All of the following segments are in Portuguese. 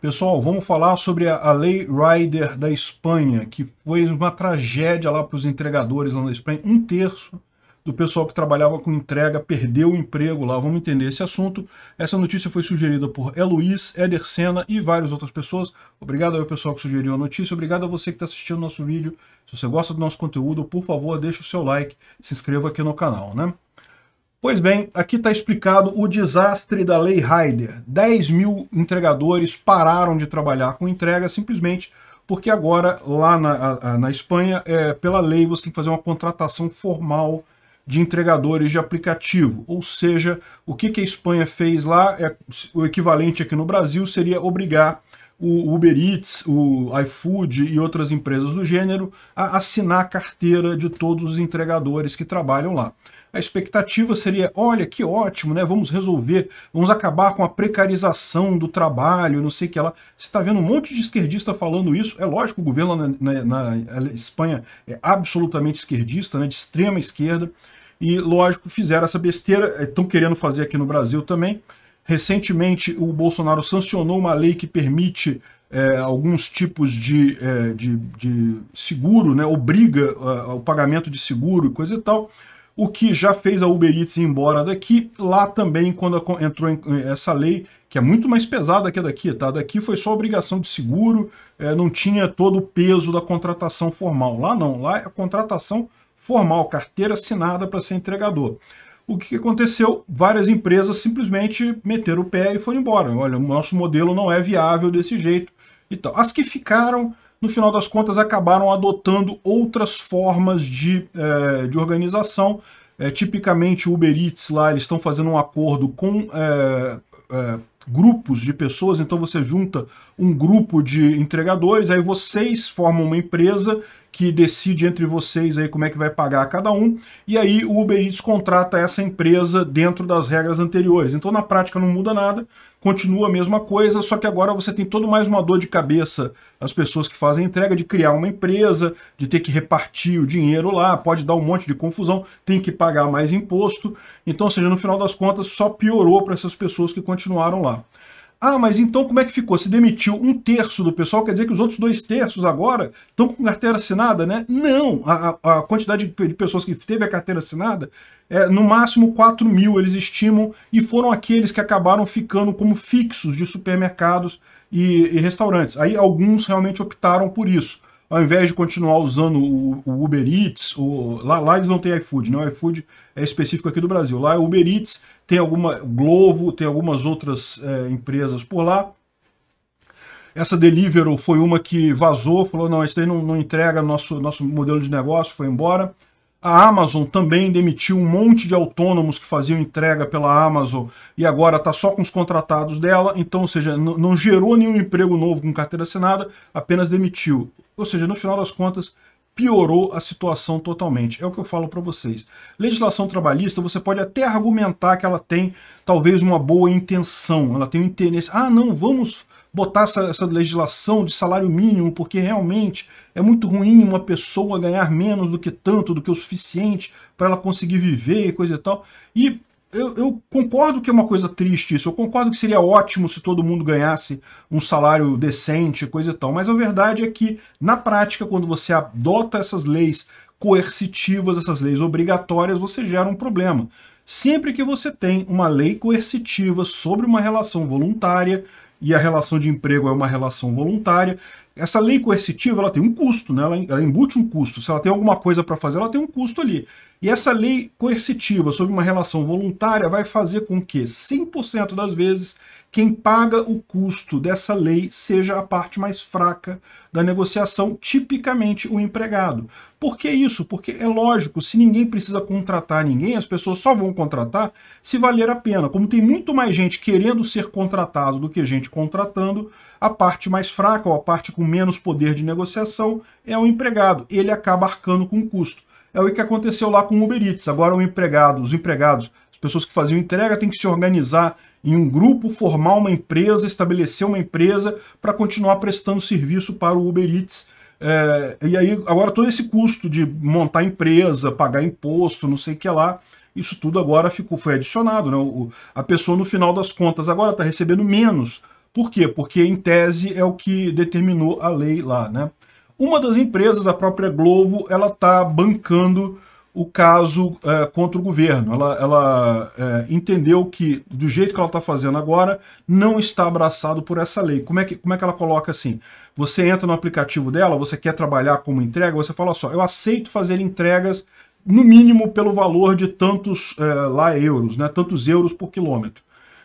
Pessoal, vamos falar sobre a, Lei Rider da Espanha, que foi uma tragédia lá para os entregadores lá na Espanha. Um terço do pessoal que trabalhava com entrega perdeu o emprego lá. Vamos entender esse assunto. Essa notícia foi sugerida por Eloís, Eder Senna e várias outras pessoas. Obrigado ao pessoal que sugeriu a notícia. Obrigado a você que está assistindo nosso vídeo. Se você gosta do nosso conteúdo, por favor, deixe o seu like, se inscreva aqui no canal, né? Pois bem, aqui está explicado o desastre da Lei Rider. 10 mil entregadores pararam de trabalhar com entrega simplesmente porque agora, lá na, na Espanha, é, pela lei, você tem que fazer uma contratação formal de entregadores de aplicativo. Ou seja, o que, que a Espanha fez lá, é, o equivalente aqui no Brasil, seria obrigar o Uber Eats, o iFood e outras empresas do gênero a assinar a carteira de todos os entregadores que trabalham lá. A expectativa seria, olha, que ótimo, né? Vamos resolver, vamos acabar com a precarização do trabalho, não sei o que lá. Você está vendo um monte de esquerdista falando isso. É lógico, o governo na, na, na Espanha é absolutamente esquerdista, né? de extrema esquerda. E, lógico, fizeram essa besteira, estão querendo fazer aqui no Brasil também. Recentemente, o Bolsonaro sancionou uma lei que permite é, alguns tipos de, é, de, de, seguro, né, obriga é, o pagamento de seguro e coisa e tal, o que já fez a Uber Eats ir embora daqui. Lá também, quando entrou em, essa lei, que é muito mais pesada que a daqui, tá? Daqui foi só obrigação de seguro, é, não tinha todo o peso da contratação formal. Lá não, lá é a contratação formal, carteira assinada para ser entregador. O que aconteceu? Várias empresas simplesmente meteram o pé e foram embora. Olha, o nosso modelo não é viável desse jeito. Então, as que ficaram, no final das contas, acabaram adotando outras formas de, é, de organização. É, tipicamente, o Uber Eats lá, eles estão fazendo um acordo com é, grupos de pessoas, então você junta um grupo de entregadores, aí vocês formam uma empresa que decide entre vocês aí como é que vai pagar cada um, e aí o Uber Eats contrata essa empresa dentro das regras anteriores. Então na prática não muda nada, continua a mesma coisa, só que agora você tem todo mais uma dor de cabeça as pessoas que fazem entrega de criar uma empresa, de ter que repartir o dinheiro lá, pode dar um monte de confusão, tem que pagar mais imposto. Então, ou seja, no final das contas, só piorou para essas pessoas que continuaram lá. Ah, mas então como é que ficou? Se demitiu um terço do pessoal, quer dizer que os outros dois terços agora estão com carteira assinada, né? Não! A, a quantidade de pessoas que teve a carteira assinada é no máximo 4 mil, eles estimam, e foram aqueles que acabaram ficando como fixos de supermercados e, e restaurantes. Aí alguns realmente optaram por isso ao invés de continuar usando o, Uber Eats, o, lá, lá, eles não têm iFood, né? o iFood é específico aqui do Brasil. Lá é Uber Eats, tem alguma Globo, tem algumas outras é, empresas por lá. Essa Deliveroo foi uma que vazou, falou, não, isso aí não, não entrega nosso, nosso modelo de negócio, foi embora. A Amazon também demitiu um monte de autônomos que faziam entrega pela Amazon e agora está só com os contratados dela, então, ou seja, não gerou nenhum emprego novo com carteira assinada, apenas demitiu. Ou seja, no final das contas, piorou a situação totalmente. É o que eu falo para vocês. Legislação trabalhista, você pode até argumentar que ela tem talvez uma boa intenção, ela tem um interesse. Ah, não, vamos botar essa, essa, legislação de salário mínimo, porque realmente é muito ruim uma pessoa ganhar menos do que tanto, do que o suficiente para ela conseguir viver e coisa e tal. E eu, eu, concordo que é uma coisa triste isso, eu concordo que seria ótimo se todo mundo ganhasse um salário decente, coisa e tal, mas a verdade é que, na prática, quando você adota essas leis coercitivas, essas leis obrigatórias, você gera um problema. Sempre que você tem uma lei coercitiva sobre uma relação voluntária, e a relação de emprego é uma relação voluntária, essa lei coercitiva ela tem um custo, né? ela, ela embute um custo. Se ela tem alguma coisa para fazer, ela tem um custo ali. E essa lei coercitiva sobre uma relação voluntária vai fazer com que 100% das vezes quem paga o custo dessa lei seja a parte mais fraca da negociação, tipicamente o empregado. Por que isso? Porque é lógico, se ninguém precisa contratar ninguém, as pessoas só vão contratar se valer a pena. Como tem muito mais gente querendo ser contratado do que gente contratando, a parte mais fraca ou a parte com menos poder de negociação é o empregado. Ele acaba arcando com o custo. É o que aconteceu lá com o Uber Eats. Agora o empregado, os empregados, as pessoas que faziam entrega têm que se organizar em um grupo, formar uma empresa, estabelecer uma empresa para continuar prestando serviço para o Uber Eats. É, e aí, agora todo esse custo de montar empresa, pagar imposto, não sei o que lá, isso tudo agora ficou, foi adicionado. Né? O, a pessoa, no final das contas, agora está recebendo menos por quê? Porque, em tese, é o que determinou a lei lá, né? Uma das empresas, a própria Globo, ela está bancando o caso é, contra o governo. Ela, ela é, entendeu que, do jeito que ela está fazendo agora, não está abraçado por essa lei. Como é, que, como é que ela coloca assim? Você entra no aplicativo dela, você quer trabalhar como entrega, você fala só, eu aceito fazer entregas no mínimo pelo valor de tantos é, lá euros, né, tantos euros por quilômetro.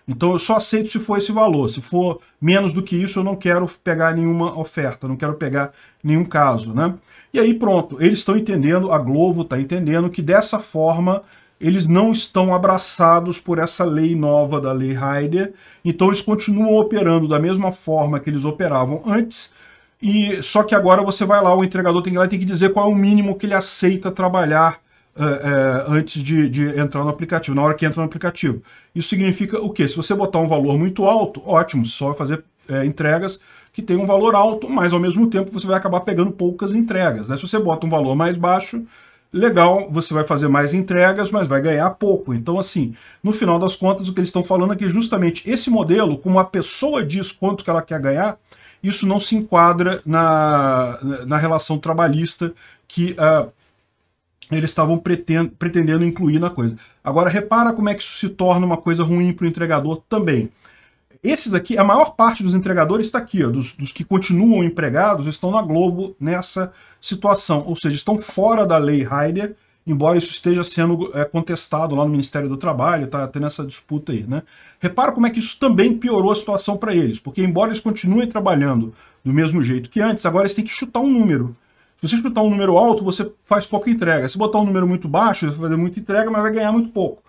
Então eu só aceito se for esse valor. Se for menos do que isso, eu não quero pegar nenhuma oferta, não quero pegar nenhum caso, né? E aí pronto, eles estão entendendo, a Globo está entendendo que dessa forma eles não estão abraçados por essa lei nova da lei Heider, então eles continuam operando da mesma forma que eles operavam antes, e só que agora você vai lá, o entregador tem que, lá, tem que dizer qual é o mínimo que ele aceita trabalhar é, é, antes de, de, entrar no aplicativo, na hora que entra no aplicativo. Isso significa o quê? Se você botar um valor muito alto, ótimo, só vai fazer é, entregas que tem um valor alto, mas ao mesmo tempo você vai acabar pegando poucas entregas. Né? Se você bota um valor mais baixo, legal, você vai fazer mais entregas, mas vai ganhar pouco. Então, assim, no final das contas, o que eles estão falando é que justamente esse modelo, como a pessoa diz quanto que ela quer ganhar, isso não se enquadra na, na relação trabalhista que uh, eles estavam pretendendo incluir na coisa. Agora, repara como é que isso se torna uma coisa ruim para o entregador também. Esses aqui, a maior parte dos entregadores está aqui, ó, dos, dos, que continuam empregados, estão na Globo nessa situação, ou seja, estão fora da lei Heider, embora isso esteja sendo é, contestado lá no Ministério do Trabalho, está tendo essa disputa aí. Né? Repara como é que isso também piorou a situação para eles, porque embora eles continuem trabalhando do mesmo jeito que antes, agora eles têm que chutar um número. Se você escutar um número alto, você faz pouca entrega. Se botar um número muito baixo, você vai fazer muita entrega, mas vai ganhar muito pouco.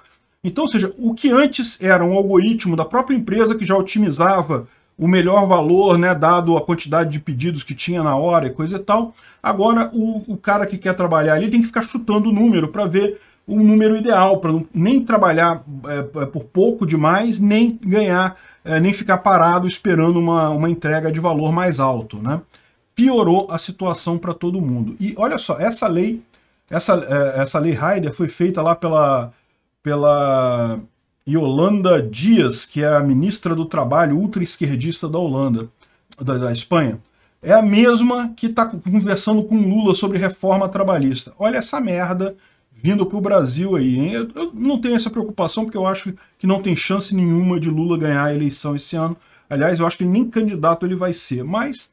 Então, ou seja, o que antes era um algoritmo da própria empresa que já otimizava o melhor valor, né, dado a quantidade de pedidos que tinha na hora e coisa e tal, agora o, o cara que quer trabalhar ali tem que ficar chutando o número para ver o número ideal, para nem trabalhar é, é, por pouco demais, nem ganhar, é, nem ficar parado esperando uma, uma entrega de valor mais alto, né? piorou a situação para todo mundo. E olha só, essa lei, essa, é, essa lei Haider foi feita lá pela, pela Yolanda Dias, que é a ministra do Trabalho ultra-esquerdista da Holanda, da, da Espanha. É a mesma que está conversando com Lula sobre reforma trabalhista. Olha essa merda vindo para o Brasil aí. Hein? Eu, eu não tenho essa preocupação porque eu acho que não tem chance nenhuma de Lula ganhar a eleição esse ano. Aliás, eu acho que nem candidato ele vai ser. Mas